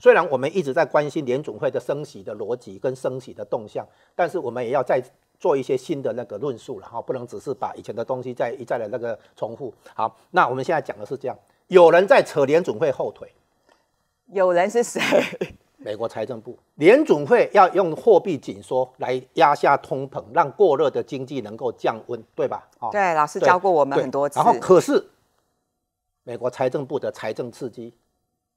虽然我们一直在关心联总会的升息的逻辑跟升息的动向，但是我们也要再做一些新的那个论述了哈，不能只是把以前的东西再一再的那个重复。好，那我们现在讲的是这样：有人在扯联总会后腿，有人是谁？美国财政部。联总会要用货币紧缩来压下通膨，让过热的经济能够降温，对吧？啊，对，老师教过我们很多次。然后可是，美国财政部的财政刺激，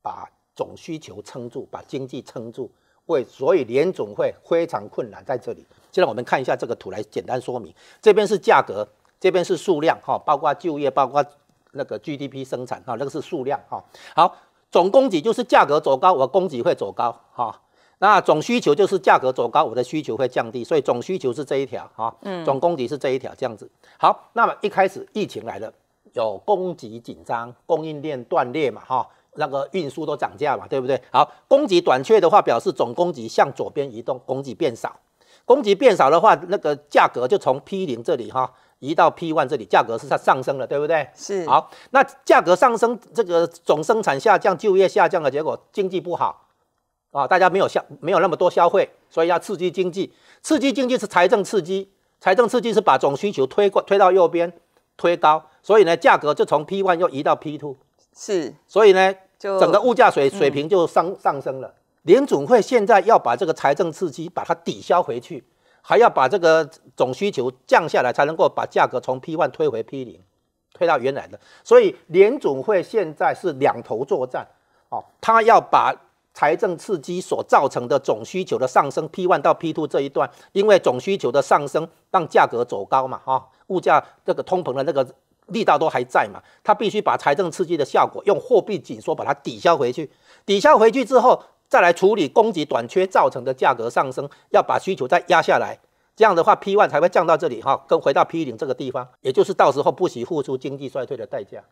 把。总需求撑住，把经济撑住，会所以联总会非常困难在这里。现在我们看一下这个图来简单说明，这边是价格，这边是数量哈，包括就业，包括那个 GDP 生产哈，那个是数量哈。好，总供给就是价格走高，我供给会走高哈。那总需求就是价格走高，我的需求会降低，所以总需求是这一条哈。嗯，总供给是这一条这样子。好，那么一开始疫情来了，有供给紧张，供应链断裂嘛哈。那个运输都涨价嘛，对不对？好，供给短缺的话，表示总供给向左边移动，供给变少。供给变少的话，那个价格就从 P 零这里哈移到 P one 这里，价格是在上升了，对不对？是。好，那价格上升，这个总生产下降，就业下降了，结果经济不好啊，大家没有消没有那么多消费，所以要刺激经济。刺激经济是财政刺激，财政刺激是把总需求推过推到右边，推高，所以呢，价格就从 P one 又移到 P two。是。所以呢。整个物价水水平就上上升了。联总会现在要把这个财政刺激把它抵消回去，还要把这个总需求降下来，才能够把价格从 P one 推回 P 零，推到原来的。所以联总会现在是两头作战，哦，他要把财政刺激所造成的总需求的上升 P one 到 P two 这一段，因为总需求的上升让价格走高嘛，哈，物价这个通膨的那个。力道都还在嘛，他必须把财政刺激的效果用货币紧缩把它抵消回去，抵消回去之后再来处理供给短缺造成的价格上升，要把需求再压下来，这样的话 P one 才会降到这里哈，跟回到 P 零这个地方，也就是到时候不惜付出经济衰退的代价。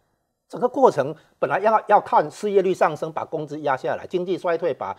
整个过程本来要要看失业率上升，把工资压下来，经济衰退把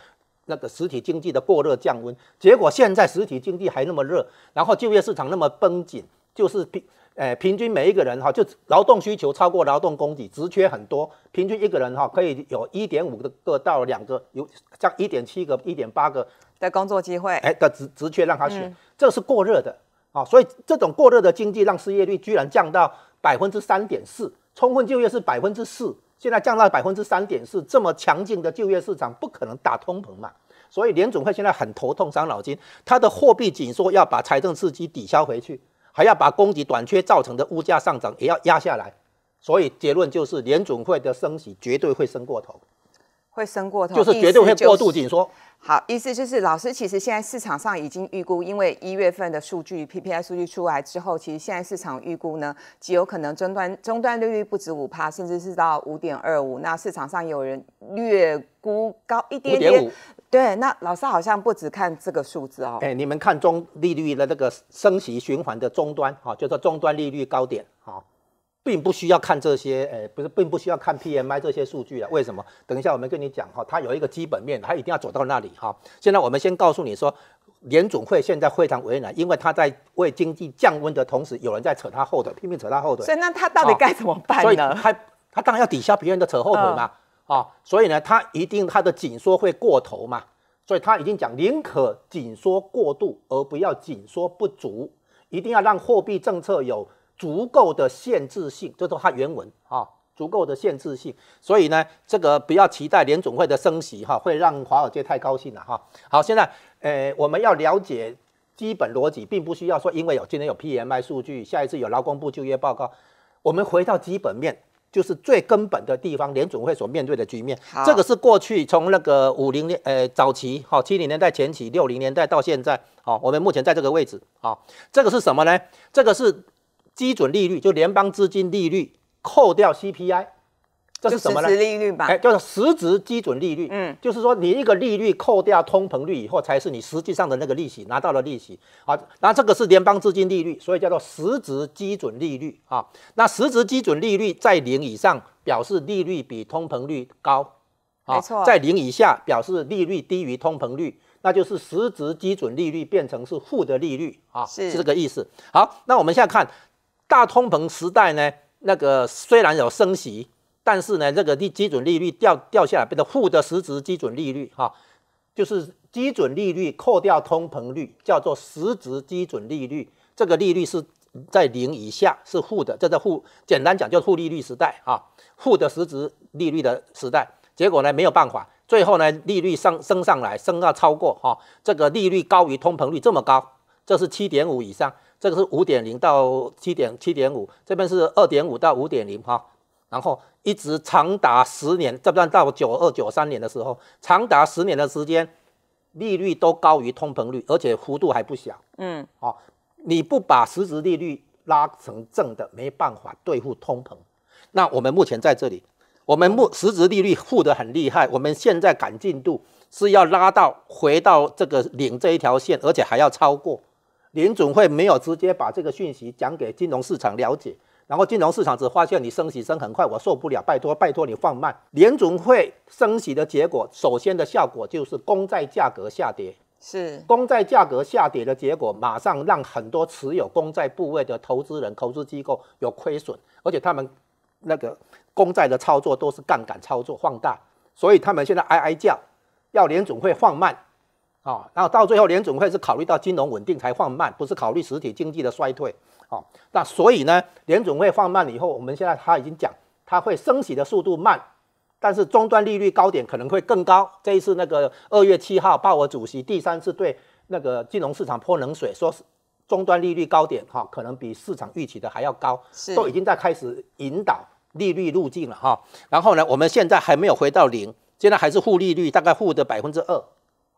那个实体经济的过热降温，结果现在实体经济还那么热，然后就业市场那么绷紧。就是平诶，平均每一个人哈，就劳动需求超过劳动供给，职缺很多。平均一个人哈，可以有一点五个到两个，有像一点七个、一点八个的工作机会。诶，的职职缺让他选，这是过热的啊。所以这种过热的经济，让失业率居然降到百分之三点四，充分就业是百分之四，现在降到百分之三点四，这么强劲的就业市场不可能打通膨嘛。所以联总会现在很头痛伤脑筋，它的货币紧缩要把财政刺激抵消回去。还要把供给短缺造成的物价上涨也要压下来，所以结论就是联准会的升息绝对会升过头，会升过头就是绝对会过度紧缩。好，意思就是老师，其实现在市场上已经预估，因为一月份的数据 PPI 数据出来之后，其实现在市场预估呢，极有可能终端终端利率不止五帕，甚至是到五点二五。那市场上有人略估高一点点。对，那老师好像不只看这个数字哦。哎，你们看中利率的那个升息循环的终端啊，就是终端利率高点哈，并不需要看这些，呃，不是，并不需要看 P M I 这些数据了。为什么？等一下我们跟你讲哈，它有一个基本面，它一定要走到那里哈。现在我们先告诉你说，联总会现在非常为难，因为他在为经济降温的同时，有人在扯他后腿，拼命扯他后腿。所以那他到底该怎么办呢？他他当然要抵消别人的扯后腿嘛。啊，所以呢，它一定它的紧缩会过头嘛，所以他已经讲，宁可紧缩过度，而不要紧缩不足，一定要让货币政策有足够的限制性，这是他原文啊，足够的限制性。所以呢，这个不要期待联总会的升息哈，会让华尔街太高兴了哈。好，现在呃，我们要了解基本逻辑，并不需要说因为有今天有 P M I 数据，下一次有劳工部就业报告，我们回到基本面。就是最根本的地方，联总会所面对的局面，这个是过去从那个五零年呃早期好七零年代前期六零年代到现在好，我们目前在这个位置好，这个是什么呢？这个是基准利率，就联邦资金利率扣掉 CPI。这是什么呢？着？哎，就是实质基准利率。嗯，就是说你一个利率扣掉通膨率以后，才是你实际上的那个利息拿到了利息啊。那这个是联邦资金利率，所以叫做实质基准利率啊。那实质基准利率在零以上，表示利率比通膨率高，没错。在零以下，表示利率低于通膨率，那就是实质基准利率变成是负的利率啊，是这个意思。好，那我们现在看大通膨时代呢，那个虽然有升息。但是呢，这个利基准利率掉掉下来，变成负的实质基准利率哈，就是基准利率扣掉通膨率，叫做实质基准利率。这个利率是在零以下，是负的，叫做负。简单讲，叫负利率时代啊，负的实质利率的时代。结果呢，没有办法，最后呢，利率上升上来，升到超过哈，这个利率高于通膨率这么高，这是七点五以上，这个是五点零到七点七点五，这边是二点五到五点零哈。然后一直长达十年，这段到九二九三年的时候，长达十年的时间，利率都高于通膨率，而且幅度还不小。嗯，哦，你不把实质利率拉成正的，没办法对付通膨。那我们目前在这里，我们目实质利率负的很厉害，我们现在赶进度是要拉到回到这个领这一条线，而且还要超过。联总会没有直接把这个讯息讲给金融市场了解。然后金融市场只发现你升息升很快，我受不了，拜托拜托你放慢。联总会升息的结果，首先的效果就是公债价格下跌，是公债价格下跌的结果，马上让很多持有公债部位的投资人、投资机构有亏损，而且他们那个公债的操作都是杠杆操作，放大，所以他们现在哀哀叫，要联总会放慢，啊，然后到最后联总会是考虑到金融稳定才放慢，不是考虑实体经济的衰退。哦，那所以呢，联准会放慢了以后，我们现在他已经讲，他会升息的速度慢，但是终端利率高点可能会更高。这一次那个二月七号，鲍尔主席第三次对那个金融市场泼冷水，说是终端利率高点哈，可能比市场预期的还要高，都已经在开始引导利率路径了哈。然后呢，我们现在还没有回到零，现在还是负利率，大概负的百分之二，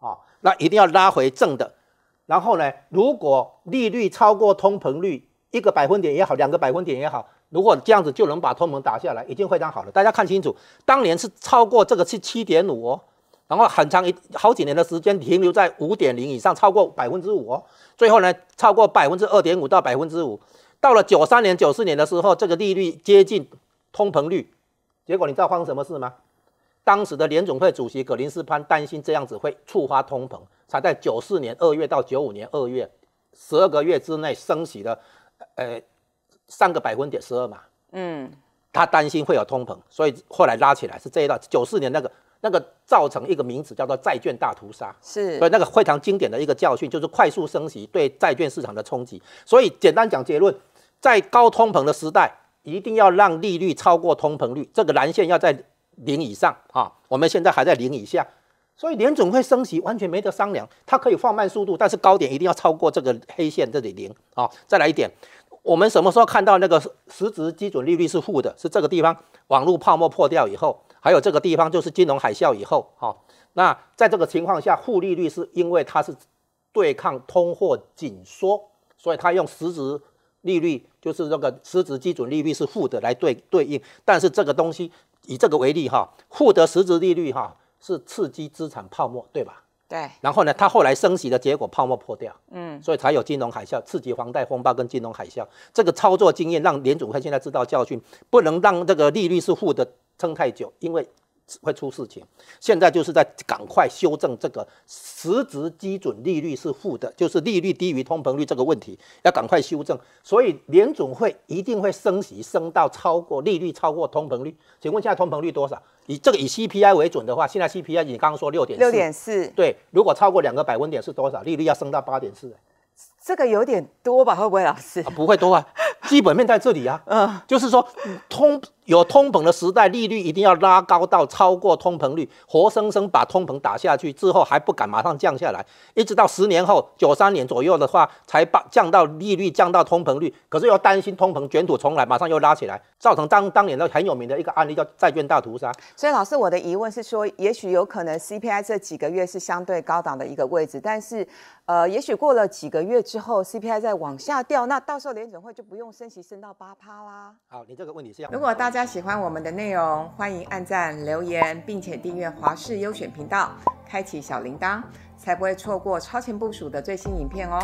啊，那一定要拉回正的。然后呢，如果利率超过通膨率，一个百分点也好，两个百分点也好，如果这样子就能把通膨打下来，已经非常好了。大家看清楚，当年是超过这个是七点五，然后很长一好几年的时间停留在五点零以上，超过百分之五哦。最后呢，超过百分之二点五到百分之五，到了九三年、九四年的时候，这个利率接近通膨率，结果你知道发生什么事吗？当时的联总会主席葛林斯潘担心这样子会触发通膨，才在九四年二月到九五年二月十二个月之内升息的。呃，三个百分点十二嘛，嗯，他担心会有通膨，所以后来拉起来是这一段。九四年那个那个造成一个名词叫做债券大屠杀，是，所以那个非常经典的一个教训就是快速升息对债券市场的冲击。所以简单讲结论，在高通膨的时代，一定要让利率超过通膨率，这个蓝线要在零以上啊。我们现在还在零以下。所以联总会升息，完全没得商量。它可以放慢速度，但是高点一定要超过这个黑线这里零啊。再来一点，我们什么时候看到那个实质基准利率是负的？是这个地方网络泡沫破掉以后，还有这个地方就是金融海啸以后哈。那在这个情况下，负利率是因为它是对抗通货紧缩，所以它用实质利率，就是那个实质基准利率是负的来对对应。但是这个东西以这个为例哈，负的实质利率哈。是刺激资产泡沫，对吧？对。然后呢，它后来升息的结果，泡沫破掉。嗯。所以才有金融海啸，刺激房贷风暴跟金融海啸。这个操作经验让联储会现在知道教训，不能让这个利率是负的撑太久，因为。会出事情，现在就是在赶快修正这个实质基准利率是负的，就是利率低于通膨率这个问题，要赶快修正。所以联总会一定会升息，升到超过利率超过通膨率。请问现在通膨率多少？以这个以 CPI 为准的话，现在 CPI 你刚刚说六点六点四，对，如果超过两个百分点是多少？利率要升到八点四，这个有点多吧？会不会老师？不会多啊，基本面在这里啊。嗯，就是说通。有通膨的时代，利率一定要拉高到超过通膨率，活生生把通膨打下去之后，还不敢马上降下来，一直到十年后九三年左右的话，才把降到利率降到通膨率。可是又担心通膨卷土重来，马上又拉起来，造成当当年的很有名的一个案例叫债券大屠杀。所以老师，我的疑问是说，也许有可能 CPI 这几个月是相对高档的一个位置，但是，呃，也许过了几个月之后，CPI 在往下掉，那到时候联准会就不用升息升到八趴啦。好，你这个问题是要如果大。大家喜欢我们的内容，欢迎按赞、留言，并且订阅华视优选频道，开启小铃铛，才不会错过超前部署的最新影片哦。